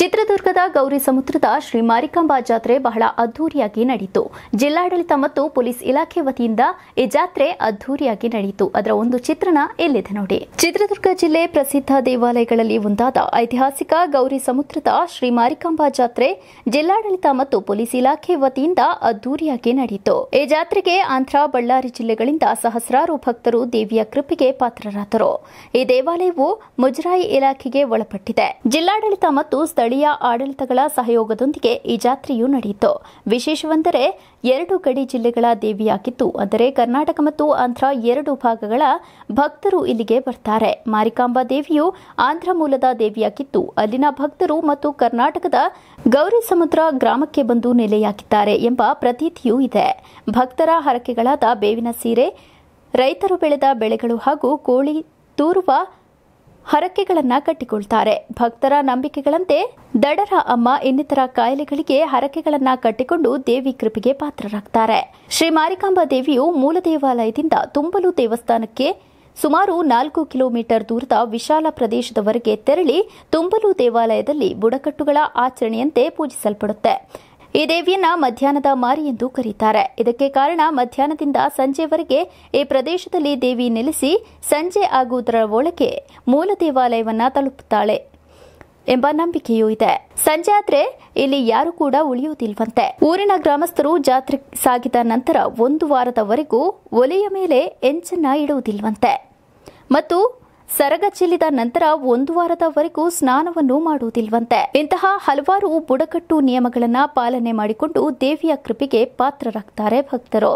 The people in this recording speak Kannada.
ಚಿತ್ರದುರ್ಗದ ಗೌರಿ ಸಮುದ್ರದ ಶ್ರೀ ಮಾರಿಕಾಂಬಾ ಜಾತ್ರೆ ಬಹಳ ಅದ್ದೂರಿಯಾಗಿ ನಡೆಯಿತು ಜಿಲ್ಲಾಡಳಿತ ಮತ್ತು ಪೊಲೀಸ್ ಇಲಾಖೆ ವತಿಯಿಂದ ಈ ಜಾತ್ರೆ ಅದ್ದೂರಿಯಾಗಿ ನಡೆಯಿತು ಅದರ ಒಂದು ಚಿತ್ರಣ ಎಲ್ಲಿದೆ ನೋಡಿ ಚಿತ್ರದುರ್ಗ ಜಿಲ್ಲೆ ಪ್ರಸಿದ್ಧ ದೇವಾಲಯಗಳಲ್ಲಿ ಒಂದಾದ ಐತಿಹಾಸಿಕ ಗೌರಿ ಸಮುದ್ರದ ಶ್ರೀ ಮಾರಿಕಾಂಬಾ ಜಾತ್ರೆ ಜಿಲ್ಲಾಡಳಿತ ಮತ್ತು ಪೊಲೀಸ್ ಇಲಾಖೆ ವತಿಯಿಂದ ಅದ್ದೂರಿಯಾಗಿ ನಡೆಯಿತು ಈ ಜಾತ್ರೆಗೆ ಆಂಧ್ರ ಬಳ್ಳಾರಿ ಜಿಲ್ಲೆಗಳಿಂದ ಸಹಸ್ರಾರು ಭಕ್ತರು ದೇವಿಯ ಕೃಪೆಗೆ ಪಾತ್ರರಾದರು ಈ ದೇವಾಲಯವು ಮುಜರಾಯಿ ಇಲಾಖೆಗೆ ಒಳಪಟ್ಟಿದೆ ಜಿಲ್ಲಾಡಳಿತ ಮತ್ತು ಸ್ಥಳ ಸ್ಥಳೀಯ ಆಡಳಿತಗಳ ಸಹಯೋಗದೊಂದಿಗೆ ಈ ಜಾತ್ರೆಯು ನಡೆಯಿತು ವಿಶೇಷವೆಂದರೆ ಎರಡು ಗಡಿ ಜಿಲ್ಲೆಗಳ ದೇವಿಯಾಗಿದ್ದು ಅಂದರೆ ಕರ್ನಾಟಕ ಮತ್ತು ಆಂಧ್ರ ಎರಡು ಭಾಗಗಳ ಭಕ್ತರು ಇಲ್ಲಿಗೆ ಬರ್ತಾರೆ ಮಾರಿಕಾಂಬಾ ದೇವಿಯು ಆಂಧ್ರ ಮೂಲದ ದೇವಿಯಾಗಿದ್ದು ಅಲ್ಲಿನ ಭಕ್ತರು ಮತ್ತು ಕರ್ನಾಟಕದ ಗೌರಿ ಸಮುದ್ರ ಗ್ರಾಮಕ್ಕೆ ಬಂದು ನೆಲೆಯಾಗಿದ್ದಾರೆ ಎಂಬ ಪ್ರತೀತಿಯೂ ಇದೆ ಭಕ್ತರ ಹರಕೆಗಳಾದ ಬೇವಿನ ಸೀರೆ ರೈತರು ಬೆಳೆದ ಬೆಳೆಗಳು ಹಾಗೂ ಕೋಳಿ ತೂರುವ ಹರಕೆಗಳನ್ನು ಕಟ್ಟಿಕೊಳ್ತಾರೆ ಭಕ್ತರ ನಂಬಿಕೆಗಳಂತೆ ದಡರ ಅಮ್ಮ ಇನ್ನಿತರ ಕಾಯಿಲೆಗಳಿಗೆ ಹರಕೆಗಳನ್ನು ಕಟ್ಟಿಕೊಂಡು ದೇವಿ ಕೃಪೆಗೆ ಪಾತ್ರರಾಗ್ತಾರೆ ಶ್ರೀ ಮಾರಿಕಾಂಬಾ ದೇವಿಯು ಮೂಲ ದೇವಾಲಯದಿಂದ ತುಂಬಲು ದೇವಸ್ಥಾನಕ್ಕೆ ಸುಮಾರು ನಾಲ್ಕು ಕಿಲೋಮೀಟರ್ ದೂರದ ವಿಶಾಲ ಪ್ರದೇಶದವರೆಗೆ ತೆರಳಿ ತುಂಬಲು ದೇವಾಲಯದಲ್ಲಿ ಬುಡಕಟ್ಟುಗಳ ಆಚರಣೆಯಂತೆ ಪೂಜಿಸಲ್ಪಡುತ್ತೆ ಈ ದೇವಿಯನ್ನ ಮಧ್ಯಾಹ್ನದ ಮಾರಿ ಎಂದು ಕರೀತಾರೆ ಇದಕ್ಕೆ ಕಾರಣ ಮಧ್ಯಾಹ್ನದಿಂದ ಸಂಜೆವರೆಗೆ ಈ ಪ್ರದೇಶದಲ್ಲಿ ದೇವಿ ನೆಲೆಸಿ ಸಂಜೆ ಆಗುವುದರ ಒಳಗೆ ಮೂಲ ದೇವಾಲಯವನ್ನು ತಲುಪುತ್ತಾಳೆ ಎಂಬ ನಂಬಿಕೆಯೂ ಇದೆ ಸಂಜೆ ಇಲ್ಲಿ ಯಾರು ಕೂಡ ಉಳಿಯುವುದಿಲ್ವಂತೆ ಊರಿನ ಗ್ರಾಮಸ್ಥರು ಜಾತ್ರೆ ಸಾಗಿದ ನಂತರ ಒಂದು ವಾರದವರೆಗೂ ಒಲೆಯ ಮೇಲೆ ಎಂಚನ್ನ ಇಡುವುದಿಲ್ವಂತೆ ಮತ್ತು ಸರಗ ಚೆಲ್ಲಿದ ನಂತರ ಒಂದು ವಾರದವರೆಗೂ ಸ್ನಾನವನ್ನು ಮಾಡುವುದಿಲ್ವಂತೆ ಇಂತಹ ಹಲವಾರು ಬುಡಕಟ್ಟು ನಿಯಮಗಳನ್ನು ಪಾಲನೆ ಮಾಡಿಕೊಂಡು ದೇವಿಯ ಕೃಪೆಗೆ ಪಾತ್ರರಾಗ್ತಾರೆ ಭಕ್ತರು